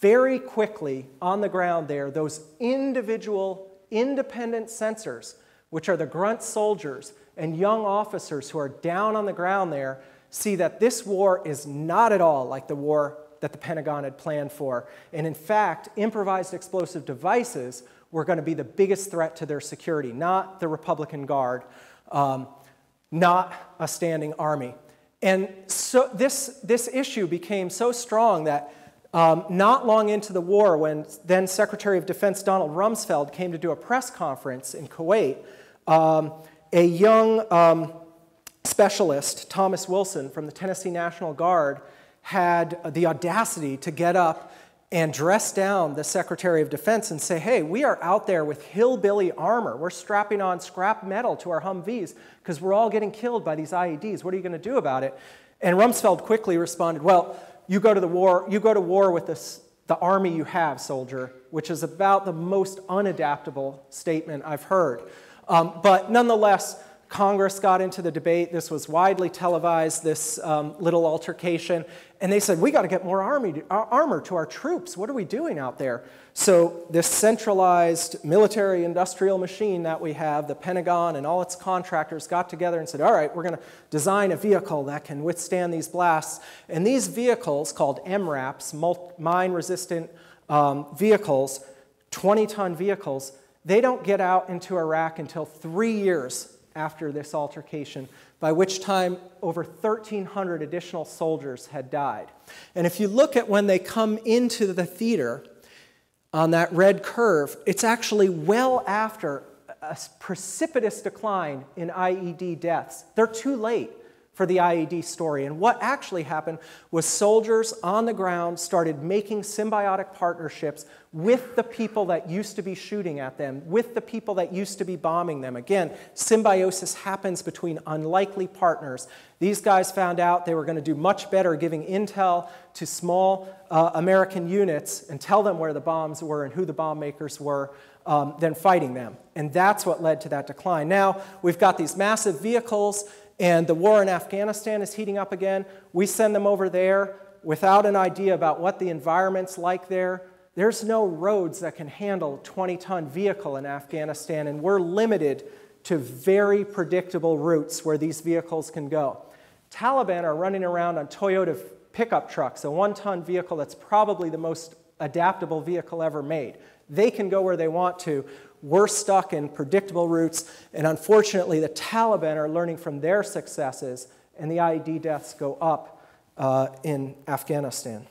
very quickly on the ground there, those individual, independent sensors, which are the grunt soldiers and young officers who are down on the ground there, see that this war is not at all like the war that the Pentagon had planned for. And in fact, improvised explosive devices were going to be the biggest threat to their security, not the Republican Guard, um, not a standing army. And so this, this issue became so strong that um, not long into the war, when then Secretary of Defense Donald Rumsfeld came to do a press conference in Kuwait, um, a young um, specialist, Thomas Wilson from the Tennessee National Guard, had the audacity to get up and dress down the Secretary of Defense and say, hey, we are out there with hillbilly armor. We're strapping on scrap metal to our Humvees because we're all getting killed by these IEDs. What are you going to do about it? And Rumsfeld quickly responded, well, you go to the war, you go to war with this, the army you have, soldier, which is about the most unadaptable statement I've heard. Um, but nonetheless, Congress got into the debate. This was widely televised, this um, little altercation. And they said, we got to get more army, uh, armor to our troops. What are we doing out there? So, this centralized military industrial machine that we have, the Pentagon and all its contractors got together and said, all right, we're going to design a vehicle that can withstand these blasts. And these vehicles, called MRAPs, mine resistant um, vehicles, 20 ton vehicles, they don't get out into Iraq until three years after this altercation, by which time over 1,300 additional soldiers had died. And if you look at when they come into the theater on that red curve, it's actually well after a precipitous decline in IED deaths. They're too late for the IED story. And what actually happened was soldiers on the ground started making symbiotic partnerships with the people that used to be shooting at them, with the people that used to be bombing them. Again, symbiosis happens between unlikely partners. These guys found out they were going to do much better giving intel to small uh, American units and tell them where the bombs were and who the bomb makers were. Um, than fighting them. And that's what led to that decline. Now, we've got these massive vehicles and the war in Afghanistan is heating up again. We send them over there without an idea about what the environment's like there. There's no roads that can handle a 20 ton vehicle in Afghanistan, and we're limited to very predictable routes where these vehicles can go. Taliban are running around on Toyota pickup trucks, a one ton vehicle that's probably the most adaptable vehicle ever made. They can go where they want to. We're stuck in predictable routes, and unfortunately, the Taliban are learning from their successes, and the IED deaths go up uh, in Afghanistan.